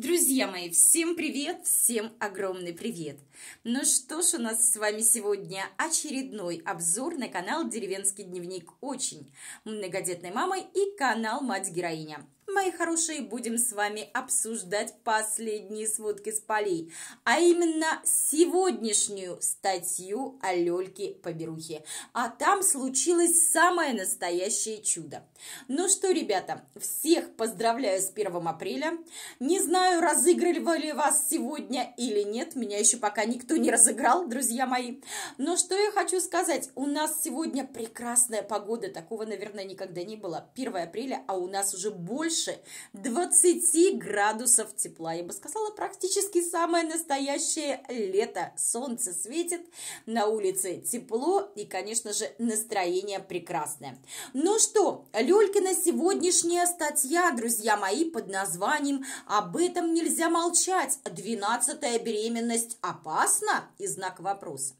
Друзья мои, всем привет, всем огромный привет! Ну что ж, у нас с вами сегодня очередной обзор на канал «Деревенский дневник очень» многодетной мамой и канал «Мать-героиня» мои хорошие, будем с вами обсуждать последние сводки с полей, а именно сегодняшнюю статью о Лёльке Поберухе. А там случилось самое настоящее чудо. Ну что, ребята, всех поздравляю с 1 апреля. Не знаю, разыгрывали вас сегодня или нет, меня еще пока никто не разыграл, друзья мои. Но что я хочу сказать, у нас сегодня прекрасная погода, такого, наверное, никогда не было. 1 апреля, а у нас уже больше больше 20 градусов тепла. Я бы сказала, практически самое настоящее лето. Солнце светит, на улице тепло и, конечно же, настроение прекрасное. Ну что, Лёлькина сегодняшняя статья, друзья мои, под названием «Об этом нельзя молчать. 12-я беременность опасна?» и знак вопроса.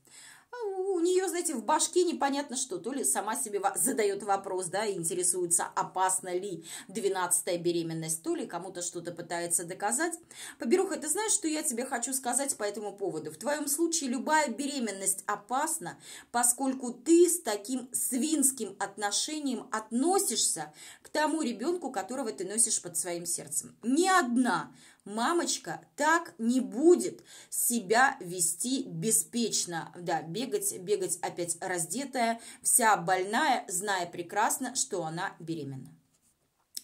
Ну, у нее, знаете, в башке непонятно что. То ли сама себе задает вопрос, да, интересуется, опасна ли 12-я беременность, то ли кому-то что-то пытается доказать. Поберуха, ты знаешь, что я тебе хочу сказать по этому поводу? В твоем случае любая беременность опасна, поскольку ты с таким свинским отношением относишься к тому ребенку, которого ты носишь под своим сердцем. Ни одна Мамочка так не будет себя вести беспечно. Да, бегать, бегать опять раздетая, вся больная, зная прекрасно, что она беременна.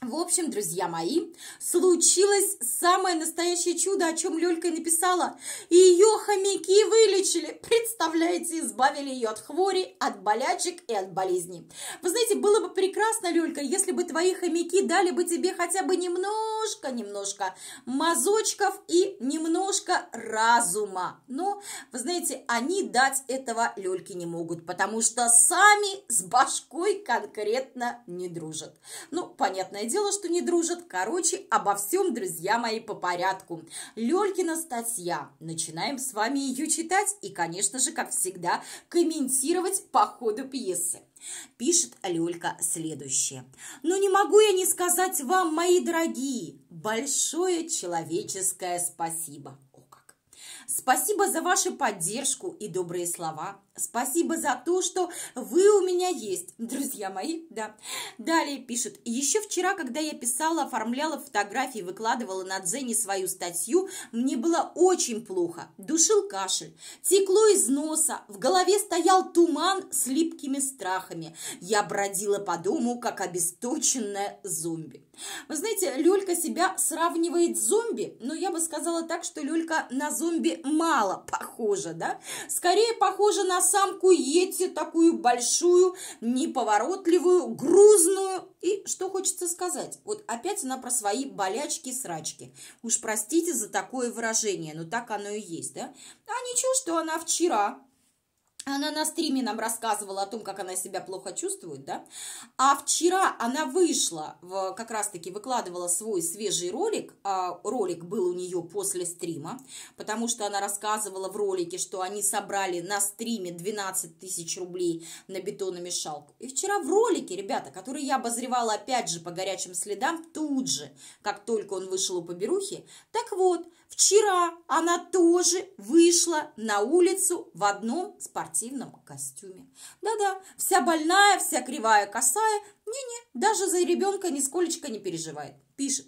В общем, друзья мои, случилось самое настоящее чудо, о чем Лёлька написала. Ее хомяки вылечили, представляете, избавили ее от хвори, от болячек и от болезней. Вы знаете, было бы прекрасно, Лёлька, если бы твои хомяки дали бы тебе хотя бы немножко, немножко мазочков и немножко разума. Но, вы знаете, они дать этого Лёльке не могут, потому что сами с башкой конкретно не дружат. Ну, понятное дело дело, что не дружат. Короче, обо всем, друзья мои, по порядку. Лелькина статья. Начинаем с вами ее читать и, конечно же, как всегда, комментировать по ходу пьесы. Пишет Лёлька следующее. «Ну не могу я не сказать вам, мои дорогие, большое человеческое спасибо». Спасибо за вашу поддержку и добрые слова. Спасибо за то, что вы у меня есть, друзья мои, да. Далее пишет, еще вчера, когда я писала, оформляла фотографии, выкладывала на Дзене свою статью, мне было очень плохо, душил кашель, текло из носа, в голове стоял туман с липкими страхами. Я бродила по дому, как обесточенная зомби. Вы знаете, Лёлька себя сравнивает с зомби, но я бы сказала так, что Лёлька на зомби мало похожа, да? Скорее похожа на самку Йети, такую большую, неповоротливую, грузную. И что хочется сказать? Вот опять она про свои болячки-срачки. Уж простите за такое выражение, но так оно и есть, да? А ничего, что она вчера она на стриме нам рассказывала о том, как она себя плохо чувствует, да? А вчера она вышла, в, как раз-таки выкладывала свой свежий ролик. А ролик был у нее после стрима, потому что она рассказывала в ролике, что они собрали на стриме 12 тысяч рублей на бетономешалку. И вчера в ролике, ребята, который я обозревала опять же по горячим следам, тут же, как только он вышел у поберухи, так вот, Вчера она тоже вышла на улицу в одном спортивном костюме. Да-да, вся больная, вся кривая, косая. Не-не, даже за ребенка нисколечко не переживает. Пишет.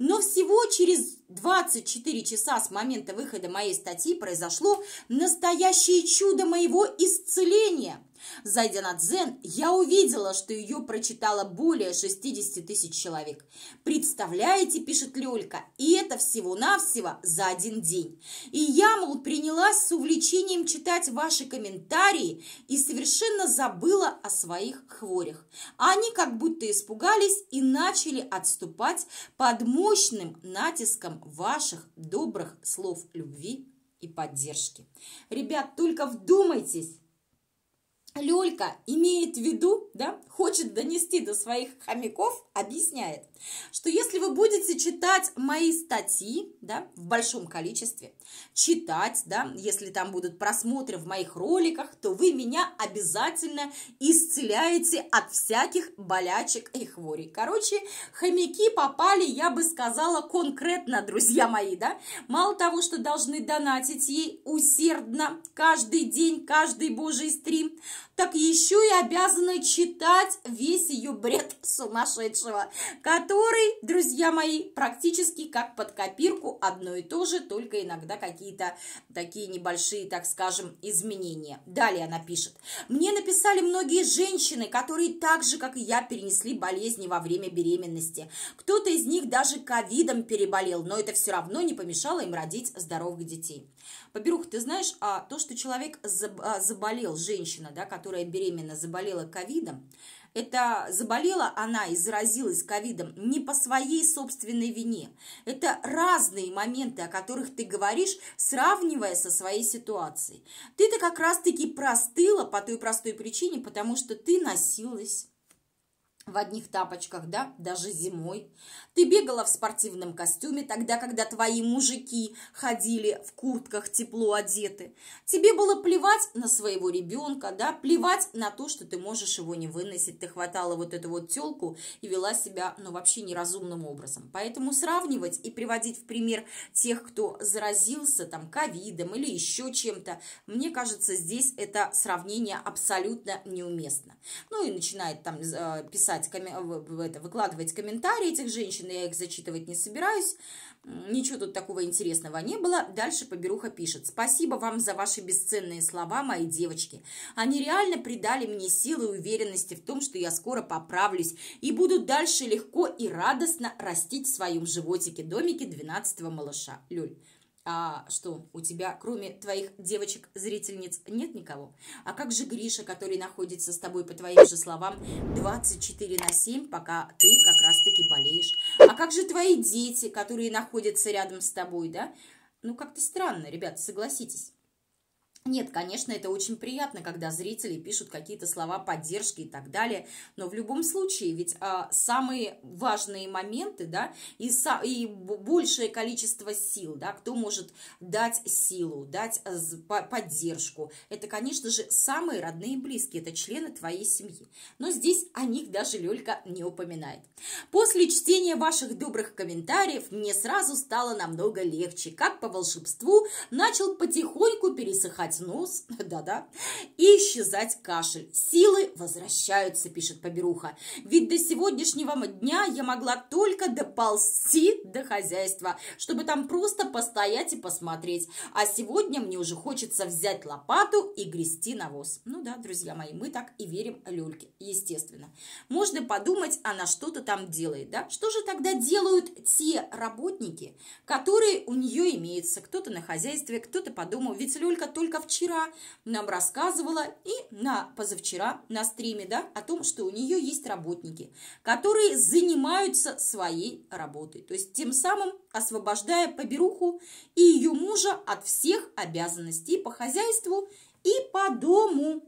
Но всего через 24 часа с момента выхода моей статьи произошло настоящее чудо моего исцеления – Зайдя на Дзен, я увидела, что ее прочитало более 60 тысяч человек. Представляете, пишет Лёлька, и это всего-навсего за один день. И я, мол, принялась с увлечением читать ваши комментарии и совершенно забыла о своих хворях. Они как будто испугались и начали отступать под мощным натиском ваших добрых слов любви и поддержки. Ребят, только вдумайтесь! Люлька имеет в виду, да, хочет донести до своих хомяков, объясняет, что если вы будете читать мои статьи, да, в большом количестве, читать, да, если там будут просмотры в моих роликах, то вы меня обязательно исцеляете от всяких болячек и хворей. Короче, хомяки попали, я бы сказала, конкретно, друзья мои, да, мало того, что должны донатить ей усердно, каждый день, каждый божий стрим, так еще и обязаны читать весь ее бред сумасшедшего, который, друзья мои, практически как под копирку одно и то же, только иногда какие-то такие небольшие, так скажем, изменения. Далее она пишет. «Мне написали многие женщины, которые так же, как и я, перенесли болезни во время беременности. Кто-то из них даже ковидом переболел, но это все равно не помешало им родить здоровых детей». Поберух, ты знаешь, а то, что человек а, заболел, женщина, да, которая которая беременна, заболела ковидом, это заболела она и заразилась ковидом не по своей собственной вине. Это разные моменты, о которых ты говоришь, сравнивая со своей ситуацией. Ты-то как раз-таки простыла по той простой причине, потому что ты носилась в одних тапочках, да, даже зимой. Ты бегала в спортивном костюме тогда, когда твои мужики ходили в куртках тепло одеты. Тебе было плевать на своего ребенка, да, плевать на то, что ты можешь его не выносить. Ты хватала вот эту вот телку и вела себя, ну, вообще неразумным образом. Поэтому сравнивать и приводить в пример тех, кто заразился там ковидом или еще чем-то, мне кажется, здесь это сравнение абсолютно неуместно. Ну и начинает там э, писать писать, это, выкладывать комментарии этих женщин, я их зачитывать не собираюсь, ничего тут такого интересного не было. Дальше Поберуха пишет, спасибо вам за ваши бесценные слова, мои девочки, они реально придали мне силы и уверенности в том, что я скоро поправлюсь и буду дальше легко и радостно растить в своем животике домике 12 малыша. Люль, а что, у тебя, кроме твоих девочек-зрительниц, нет никого? А как же Гриша, который находится с тобой, по твоим же словам, 24 на 7, пока ты как раз-таки болеешь? А как же твои дети, которые находятся рядом с тобой, да? Ну, как-то странно, ребят, согласитесь. Нет, конечно, это очень приятно, когда зрители пишут какие-то слова поддержки и так далее, но в любом случае, ведь а, самые важные моменты, да, и, со, и большее количество сил, да, кто может дать силу, дать а, по, поддержку, это, конечно же, самые родные и близкие, это члены твоей семьи. Но здесь о них даже Лёлька не упоминает. После чтения ваших добрых комментариев мне сразу стало намного легче, как по волшебству начал потихоньку пересыхать вздымать нос, да-да, и исчезать кашель. Силы возвращаются, пишет Поберуха. Ведь до сегодняшнего дня я могла только доползти до хозяйства, чтобы там просто постоять и посмотреть. А сегодня мне уже хочется взять лопату и грести навоз. Ну да, друзья мои, мы так и верим люльке, естественно. Можно подумать, она что-то там делает, да? Что же тогда делают те работники, которые у нее имеются? Кто-то на хозяйстве, кто-то по дому. Ведь люлька только Ивановна вчера нам рассказывала и на позавчера на стриме, да, о том, что у нее есть работники, которые занимаются своей работой. То есть тем самым освобождая поберуху и ее мужа от всех обязанностей по хозяйству и по дому.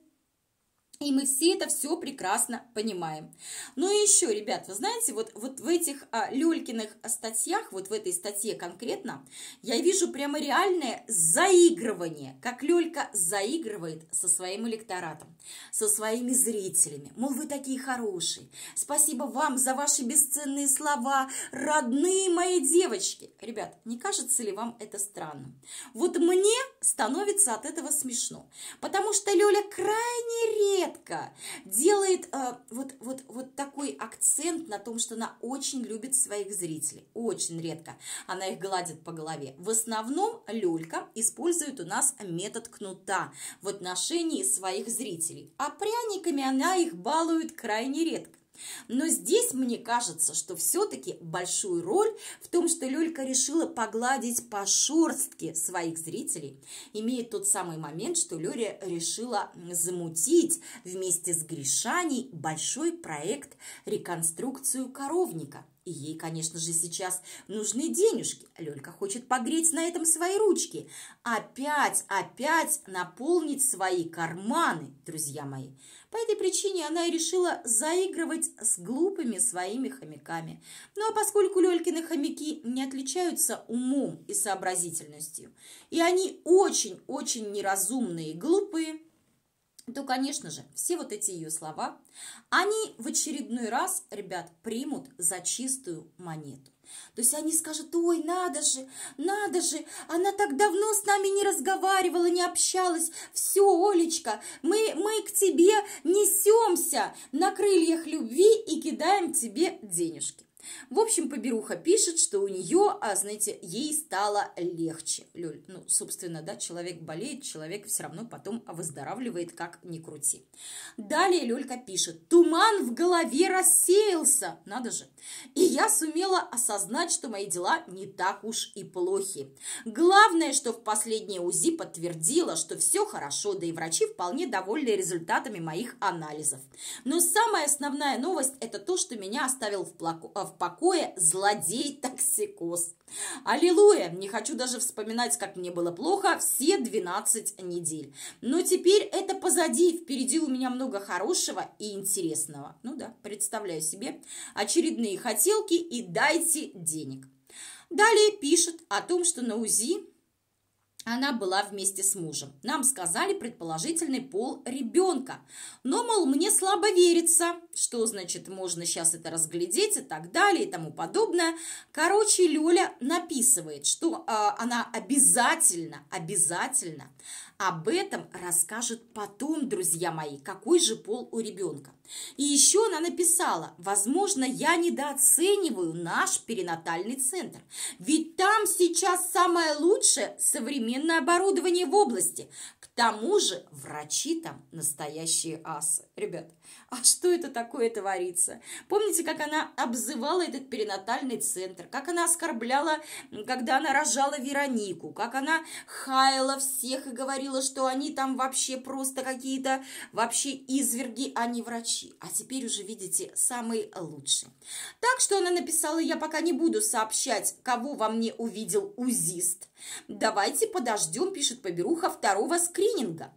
И мы все это все прекрасно понимаем. Ну и еще, ребят, вы знаете, вот, вот в этих а, Лёлькиных статьях, вот в этой статье конкретно, я вижу прямо реальное заигрывание, как Лёлька заигрывает со своим электоратом, со своими зрителями. Мол, вы такие хорошие, спасибо вам за ваши бесценные слова, родные мои девочки. Ребят, не кажется ли вам это странным? Вот мне становится от этого смешно, потому что Лёля крайне редко делает э, вот, вот, вот такой акцент на том, что она очень любит своих зрителей, очень редко она их гладит по голове. В основном Лёлька использует у нас метод кнута в отношении своих зрителей, а пряниками она их балует крайне редко. Но здесь мне кажется, что все-таки большую роль в том, что Лёлька решила погладить по шерстке своих зрителей, имеет тот самый момент, что Лёля решила замутить вместе с Гришаней большой проект «Реконструкцию коровника», и ей, конечно же, сейчас нужны денежки. Лёлька хочет погреть на этом свои ручки. Опять, опять наполнить свои карманы, друзья мои. По этой причине она и решила заигрывать с глупыми своими хомяками. Ну а поскольку Лёлькины хомяки не отличаются умом и сообразительностью, и они очень-очень неразумные и глупые, то, конечно же, все вот эти ее слова, они в очередной раз, ребят, примут за чистую монету. То есть они скажут, ой, надо же, надо же, она так давно с нами не разговаривала, не общалась. Все, Олечка, мы, мы к тебе несемся на крыльях любви и кидаем тебе денежки. В общем, Поберуха пишет, что у нее, а, знаете, ей стало легче. Люль, ну, собственно, да, человек болеет, человек все равно потом выздоравливает, как ни крути. Далее Люлька пишет, туман в голове рассеялся, надо же. И я сумела осознать, что мои дела не так уж и плохи. Главное, что в последнее УЗИ подтвердило, что все хорошо, да и врачи вполне довольны результатами моих анализов. Но самая основная новость – это то, что меня оставил в, плаку, а, в в покое злодей-токсикоз. Аллилуйя! Не хочу даже вспоминать, как мне было плохо все 12 недель. Но теперь это позади, впереди у меня много хорошего и интересного. Ну да, представляю себе очередные хотелки и дайте денег. Далее пишет о том, что на УЗИ она была вместе с мужем. Нам сказали предположительный пол ребенка. Но, мол, мне слабо верится – что значит можно сейчас это разглядеть и так далее и тому подобное. Короче, Лёля написывает, что э, она обязательно, обязательно об этом расскажет потом, друзья мои, какой же пол у ребенка. И еще она написала, возможно, я недооцениваю наш перинатальный центр, ведь там сейчас самое лучшее современное оборудование в области. К тому же врачи там настоящие асы ребят. А что это такое творится? Помните, как она обзывала этот перинатальный центр, как она оскорбляла, когда она рожала Веронику, как она хаяла всех и говорила, что они там вообще просто какие-то вообще изверги, а не врачи. А теперь уже, видите, самые лучшие. Так что она написала, я пока не буду сообщать, кого во мне увидел УЗИст. Давайте подождем, пишет Поберуха, второго скрининга.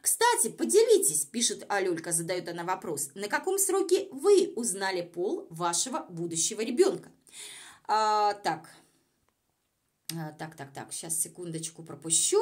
Кстати, поделитесь, пишет Алёлька, задает она вопрос, на каком сроке вы узнали пол вашего будущего ребенка? А, так, а, так, так, так, сейчас секундочку пропущу.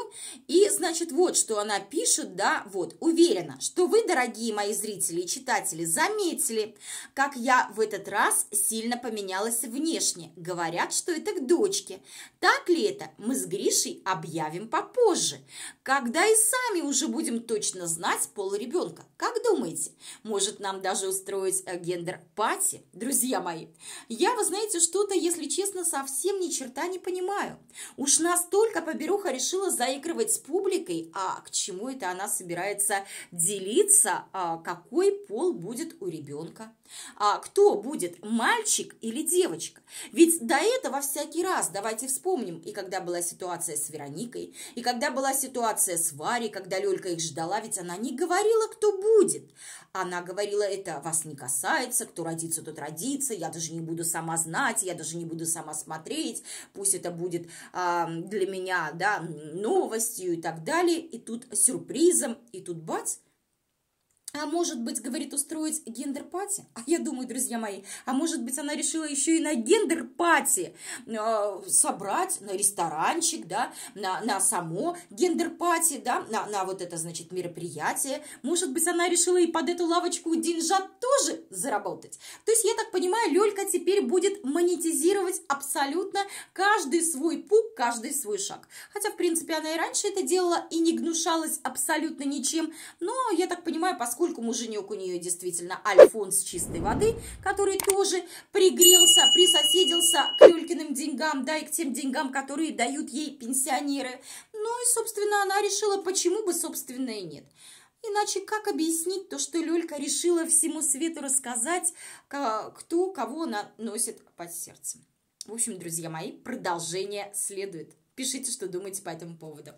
И, значит, вот что она пишет, да, вот, уверена, что вы, дорогие мои зрители и читатели, заметили, как я в этот раз сильно поменялась внешне. Говорят, что это к дочке. Так ли это? Мы с Гришей объявим попозже, когда и сами уже будем точно знать пол ребенка. Как думаете? Может, нам даже устроить э, гендер-пати? Друзья мои, я, вы знаете, что-то, если честно, совсем ни черта не понимаю. Уж настолько поберуха решила заигрывать с публикой, а к чему это она собирается делиться, а какой пол будет у ребенка, а кто будет, мальчик или девочка. Ведь до этого всякий раз, давайте вспомним, и когда была ситуация с Вероникой, и когда была ситуация с Варей, когда Лёлька их ждала, ведь она не говорила, кто будет. Она говорила, это вас не касается, кто родится, тот родится, я даже не буду сама знать, я даже не буду сама смотреть, пусть это будет для меня да, новостью и так далее, и тут сюрпризом, и тут бац, а может быть, говорит, устроить гендер-пати? А я думаю, друзья мои, а может быть, она решила еще и на гендер-пати э, собрать, на ресторанчик, да, на, на само гендер-пати, да, на, на вот это, значит, мероприятие. Может быть, она решила и под эту лавочку деньжат тоже заработать. То есть, я так понимаю, Лёлька теперь будет монетизировать абсолютно каждый свой пук, каждый свой шаг. Хотя, в принципе, она и раньше это делала и не гнушалась абсолютно ничем, но, я так понимаю, поскольку поскольку муженек у нее действительно Альфонс чистой воды, который тоже пригрелся, присоседился к Юлькиным деньгам, да, и к тем деньгам, которые дают ей пенсионеры. Ну и, собственно, она решила, почему бы, собственно, и нет. Иначе как объяснить то, что Люлька решила всему свету рассказать, кто кого она носит под сердцем? В общем, друзья мои, продолжение следует. Пишите, что думаете по этому поводу.